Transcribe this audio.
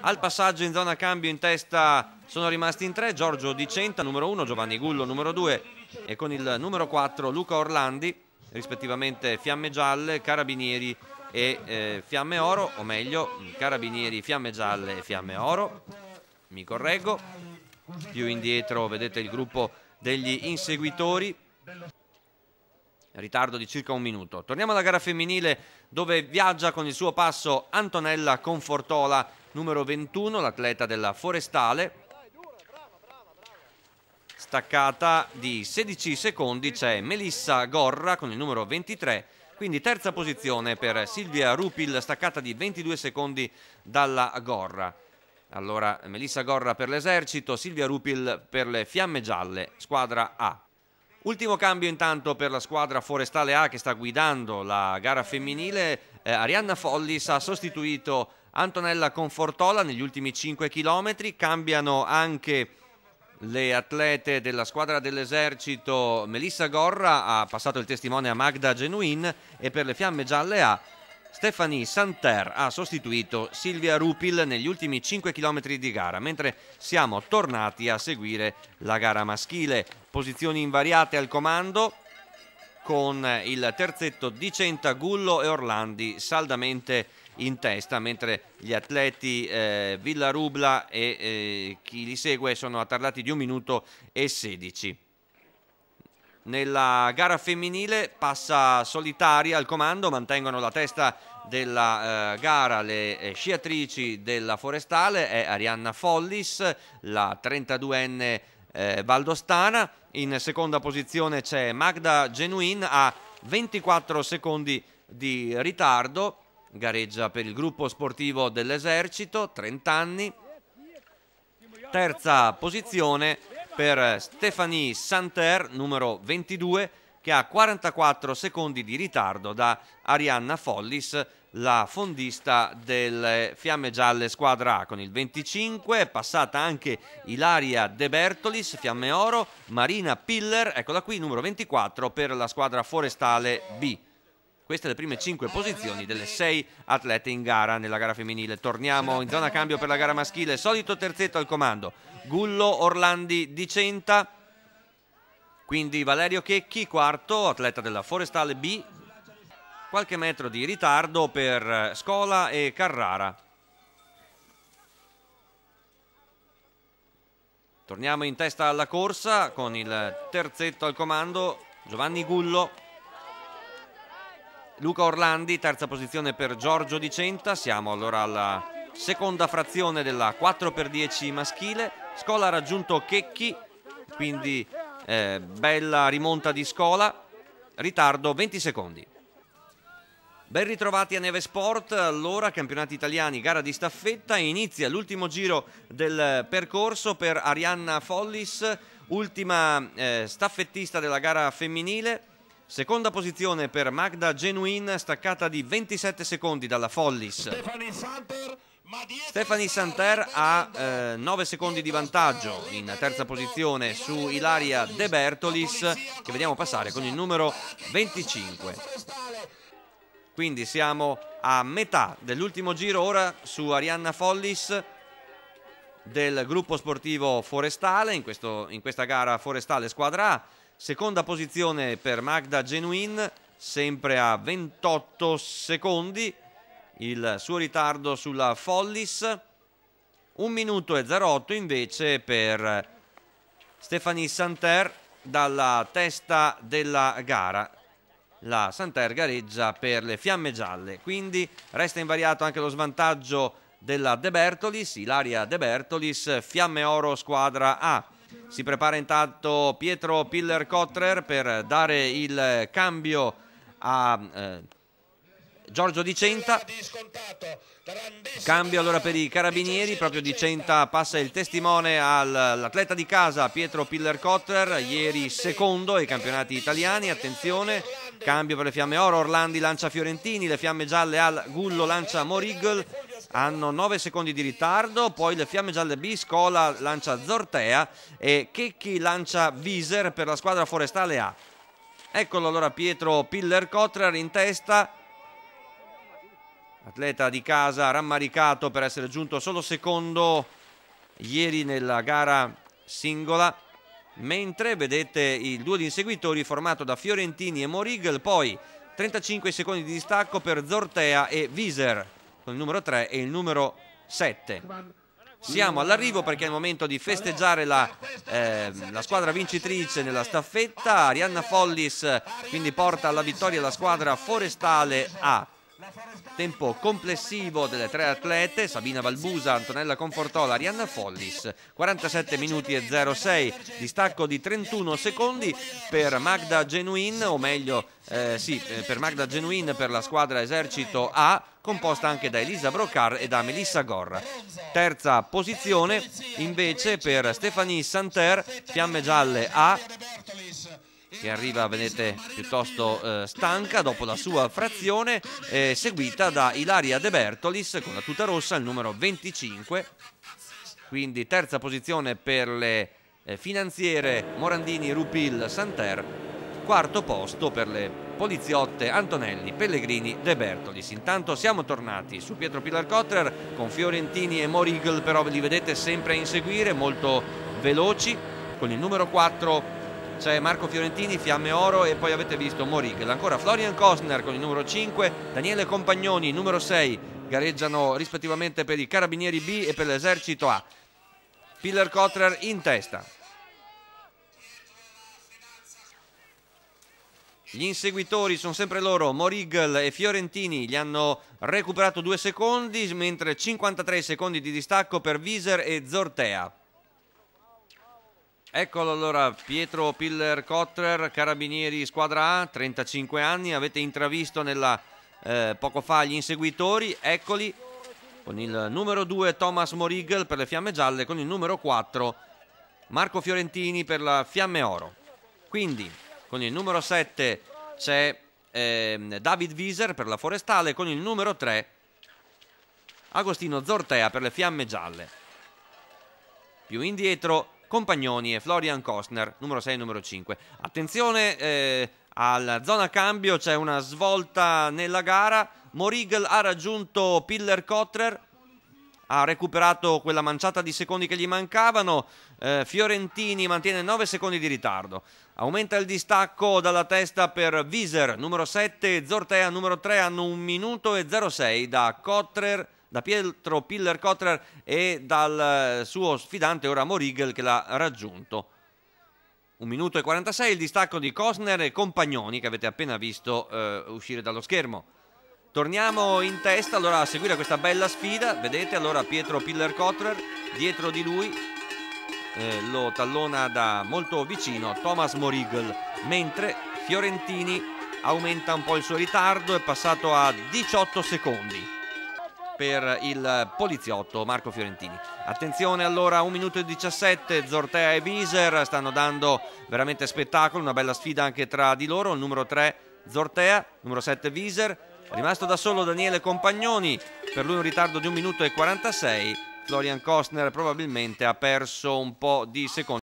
Al passaggio in zona cambio in testa sono rimasti in tre Giorgio Di Centa numero 1, Giovanni Gullo numero 2 e con il numero 4 Luca Orlandi, rispettivamente Fiamme Gialle, Carabinieri e eh, Fiamme Oro, o meglio Carabinieri, Fiamme Gialle e Fiamme Oro, mi correggo. Più indietro vedete il gruppo degli inseguitori ritardo di circa un minuto. Torniamo alla gara femminile dove viaggia con il suo passo Antonella Confortola, numero 21, l'atleta della Forestale. Staccata di 16 secondi c'è Melissa Gorra con il numero 23, quindi terza posizione per Silvia Rupil, staccata di 22 secondi dalla Gorra. Allora Melissa Gorra per l'esercito, Silvia Rupil per le Fiamme Gialle, squadra A. Ultimo cambio intanto per la squadra forestale A che sta guidando la gara femminile. Eh, Arianna Follis ha sostituito Antonella Confortola negli ultimi 5 km. Cambiano anche le atlete della squadra dell'esercito Melissa Gorra ha passato il testimone a Magda Genuin e per le fiamme gialle A Stephanie Santer ha sostituito Silvia Rupil negli ultimi 5 km di gara, mentre siamo tornati a seguire la gara maschile. Posizioni invariate al comando con il terzetto di Centa, Gullo e Orlandi saldamente in testa, mentre gli atleti eh, Villarubla e eh, chi li segue sono attardati di 1 minuto e 16 nella gara femminile passa solitaria al comando, mantengono la testa della eh, gara le eh, sciatrici della Forestale, è Arianna Follis, la 32enne eh, valdostana, in seconda posizione c'è Magda Genuin a 24 secondi di ritardo, gareggia per il gruppo sportivo dell'esercito, 30 anni, terza posizione per eh, Stephanie Santer, numero 22, che ha 44 secondi di ritardo da Arianna Follis, la fondista delle Fiamme Gialle Squadra A con il 25, è passata anche Ilaria De Bertolis, Fiamme Oro, Marina Piller, eccola qui, numero 24 per la squadra forestale B. Queste le prime 5 posizioni delle 6 atlete in gara nella gara femminile. Torniamo in zona cambio per la gara maschile. Solito terzetto al comando. Gullo Orlandi di Centa. Quindi Valerio Checchi, quarto, atleta della Forestale B. Qualche metro di ritardo per eh, Scola e Carrara. Torniamo in testa alla corsa con il terzetto al comando Giovanni Gullo. Luca Orlandi, terza posizione per Giorgio Di Centa, siamo allora alla seconda frazione della 4x10 maschile, Scola ha raggiunto Checchi, quindi eh, bella rimonta di Scola, ritardo 20 secondi. Ben ritrovati a Neve Sport, allora campionati italiani, gara di staffetta, inizia l'ultimo giro del percorso per Arianna Follis, ultima eh, staffettista della gara femminile, Seconda posizione per Magda Genuin, staccata di 27 secondi dalla Follis. Stefani Santer ha eh, 9 secondi di vantaggio in terza posizione su Ilaria De Bertolis che vediamo passare con il numero 25. Quindi siamo a metà dell'ultimo giro ora su Arianna Follis del gruppo sportivo Forestale, in, questo, in questa gara Forestale Squadra A Seconda posizione per Magda Genuin, sempre a 28 secondi, il suo ritardo sulla Follis. 1 minuto e 08 invece per Stephanie Santer dalla testa della gara. La Santer gareggia per le fiamme gialle, quindi resta invariato anche lo svantaggio della De Bertolis, Ilaria De Bertolis, fiamme oro squadra A. Si prepara intanto Pietro piller Kotter per dare il cambio a eh, Giorgio Di Centa. Cambio allora per i carabinieri, proprio Di Centa passa il testimone all'atleta di casa Pietro piller Kotter, ieri secondo ai campionati italiani, attenzione, cambio per le fiamme oro, Orlandi lancia Fiorentini, le fiamme gialle al Gullo lancia Morigl, hanno 9 secondi di ritardo, poi le fiamme gialle B, Scola lancia Zortea e Checchi lancia Viser per la squadra forestale A. Eccolo allora Pietro Piller Kotrar in testa, atleta di casa rammaricato per essere giunto solo secondo ieri nella gara singola mentre vedete il duo di inseguitori formato da Fiorentini e Morigel, poi 35 secondi di distacco per Zortea e Viser con il numero 3 e il numero 7. Siamo all'arrivo perché è il momento di festeggiare la, eh, la, squadra vincitrice nella staffetta. Arianna Follis eh, quindi porta alla vittoria la squadra forestale A. Tempo complessivo delle tre atlete, Sabina Valbusa, Antonella Confortola, Arianna Follis, 47 minuti e 06, distacco di 31 secondi per Magda Genuin, o meglio, eh, sì, eh, per Magda Genuin per la squadra Esercito A, composta anche da Elisa Brocar e da Melissa Gorra. Terza posizione invece per Stefanie Santer, Fiamme Gialle A, che arriva, vedete, piuttosto eh, stanca dopo la sua frazione, eh, seguita da Ilaria De Bertolis con la tuta rossa, il numero 25. Quindi terza posizione per le eh, finanziere Morandini, Rupil, Santer. Quarto posto per le poliziotte Antonelli, Pellegrini, De Bertolis. Intanto siamo tornati su Pietro Pilar Cotter con Fiorentini e Morigl, però li vedete sempre a inseguire, molto veloci. Con il numero 4 c'è Marco Fiorentini, Fiamme Oro e poi avete visto Morichel. Ancora Florian Kostner con il numero 5, Daniele Compagnoni, numero 6, gareggiano rispettivamente per i Carabinieri B e per l'Esercito A. Piller Kotler in testa. Gli inseguitori sono sempre loro, Morigl e Fiorentini, gli hanno recuperato due secondi, mentre 53 secondi di distacco per Viser e Zortea. Eccolo allora Pietro Piller Cottrer, Carabinieri Squadra A, 35 anni, avete intravisto nella, eh, poco fa gli inseguitori, eccoli con il numero 2 Thomas Morigel per le fiamme gialle, con il numero 4 Marco Fiorentini per la fiamme oro. Quindi con il numero 7 c'è eh, David Wieser per la forestale, con il numero 3 Agostino Zortea per le fiamme gialle. Più indietro Compagnoni e Florian Kostner, numero 6 e numero 5. Attenzione eh, alla zona cambio, c'è una svolta nella gara. Morigel ha raggiunto Piller Kotrer, ha recuperato quella manciata di secondi che gli mancavano. Eh, Fiorentini mantiene 9 secondi di ritardo. Aumenta il distacco dalla testa per Wieser, numero 7, Zortea, numero 3, hanno 1 minuto e 06 da Kotrer da Pietro Piller Kotler e dal eh, suo sfidante ora Morigel che l'ha raggiunto. 1 minuto e 46 il distacco di Cosner e Compagnoni che avete appena visto eh, uscire dallo schermo. Torniamo in testa allora a seguire questa bella sfida, vedete allora Pietro Piller Kotler dietro di lui eh, lo tallona da molto vicino Thomas Morigel, mentre Fiorentini aumenta un po' il suo ritardo, è passato a 18 secondi per il poliziotto Marco Fiorentini. Attenzione allora, 1 minuto e 17, Zortea e Biser stanno dando veramente spettacolo, una bella sfida anche tra di loro, il numero 3 Zortea, numero 7 Biser, rimasto da solo Daniele Compagnoni, per lui un ritardo di 1 minuto e 46, Florian Kostner probabilmente ha perso un po' di secondi.